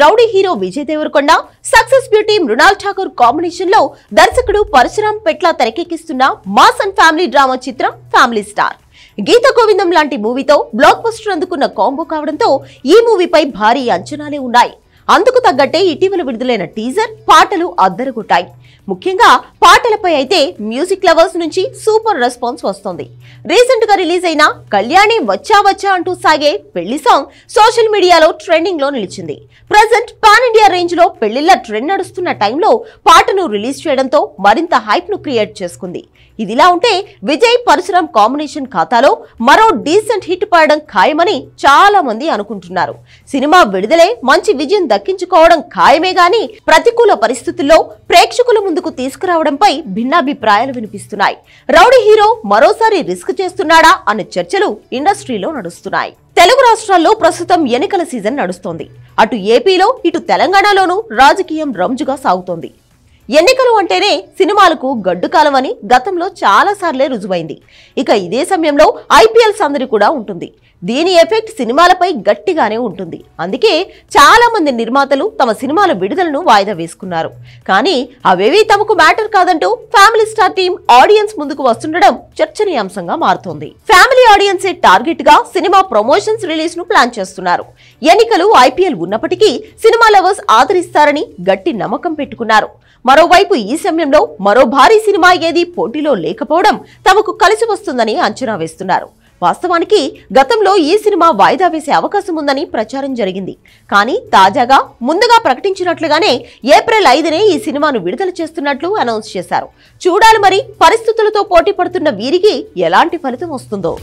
rowdy hero Vijay Deverakonda success beauty Mrunal Thakur combination లో దర్శకుడు పరశురాం పెట్ల తెరకెక్కిస్తున్న మాస్ అండ్ ఫ్యామిలీ డ్రామా చిత్రం ఫ్యామిలీ స్టార్ గీత గోవిందం లాంటి మూవీతో బ్లాక్ బస్టర్ అందుకున్న కాంబో కావడంతో ఈ మూవీపై భారీ అంచనాలే ఉన్నాయి అందుకు తగ్గట్టే ఇటీవల విడుదలైన టీజర్ పాటలు అద్దరుగుట్టాయి ముఖ్యంగా పాటలపై అయితే మ్యూజిక్ లవర్స్ నుంచి సూపర్ రెస్పాన్స్ వస్తుంది రీసెంట్ గా రిలీజ్ అయిన కళ్యాణి వచ్చా వచ్చా అంటూ సాగే పెళ్లి సాంగ్ సోషల్ మీడియాలో ట్రెండింగ్ లో నిలిచింది ప్రజెంట్ పాన్ ఇండియా రేంజ్ లో పెళ్లిళ్ల ట్రెండ్ నడుస్తున్న టైంలో పాటను రిలీజ్ చేయడంతో మరింత హైప్ ను క్రియేట్ చేసుకుంది ఇదిలా ఉంటే విజయ్ పరశురామ్ కాంబినేషన్ ఖాతాలో మరో డీసెంట్ హిట్ పడడం ఖాయమని చాలా మంది అనుకుంటున్నారు సినిమా విడుదలే మంచి విజయం దక్కించుకోవడం ఖాయమే గాని ప్రతికూల పరిస్థితుల్లో ప్రేక్షకుల ముందుకు తీసుకురావడంపై భిన్నాభిప్రాయాలు వినిపిస్తున్నాయి రౌడీ హీరో మరోసారి రిస్క్ చేస్తున్నాడా అన్న చర్చలు ఇండస్ట్రీలో నడుస్తున్నాయి తెలుగు రాష్ట్రాల్లో ప్రస్తుతం ఎన్నికల సీజన్ నడుస్తోంది అటు ఏపీలో ఇటు తెలంగాణలోనూ రాజకీయం రంజుగా సాగుతోంది ఎన్నికలు అంటేనే సినిమాలకు గడ్డు కాలమని గతంలో చాలాసార్లే రుజువైంది ఇక ఇదే సమయంలో ఐపీఎల్ సందడి కూడా ఉంటుంది దీని ఎఫెక్ట్ సినిమాలపై గట్టిగానే ఉంటుంది అందుకే చాలామంది నిర్మాతలు తమ సినిమాల విడుదలను వాయిదా వేసుకున్నారు కానీ అవేవీ తమకు మ్యాటర్ కాదంటూ ఫ్యామిలీ స్టార్ టీం ఆడియన్స్ ముందుకు వస్తుండడం చర్చనీయాంశంగా మారుతోంది ఫ్యామిలీ ఆడియన్సే టార్గెట్ గా సినిమా ప్రమోషన్స్ రిలీజ్ ను ప్లాన్ చేస్తున్నారు ఎన్నికలు ఐపీఎల్ ఉన్నప్పటికీ సినిమా లవర్స్ ఆదరిస్తారని గట్టి నమ్మకం పెట్టుకున్నారు మరోవైపు ఈ సమయంలో మరో భారీ సినిమా ఏది పోటీలో లేకపోవడం తమకు కలిసి వస్తుందని అంచనా వేస్తున్నారు వాస్తవానికి గతంలో ఈ సినిమా వాయిదా వేసే అవకాశం ఉందని ప్రచారం జరిగింది కానీ తాజాగా ముందుగా ప్రకటించినట్లుగానే ఏప్రిల్ ఐదునే ఈ సినిమాను విడుదల చేస్తున్నట్లు అనౌన్స్ చేశారు చూడాలి మరి పరిస్థితులతో పోటీ పడుతున్న వీరికి ఎలాంటి ఫలితం వస్తుందో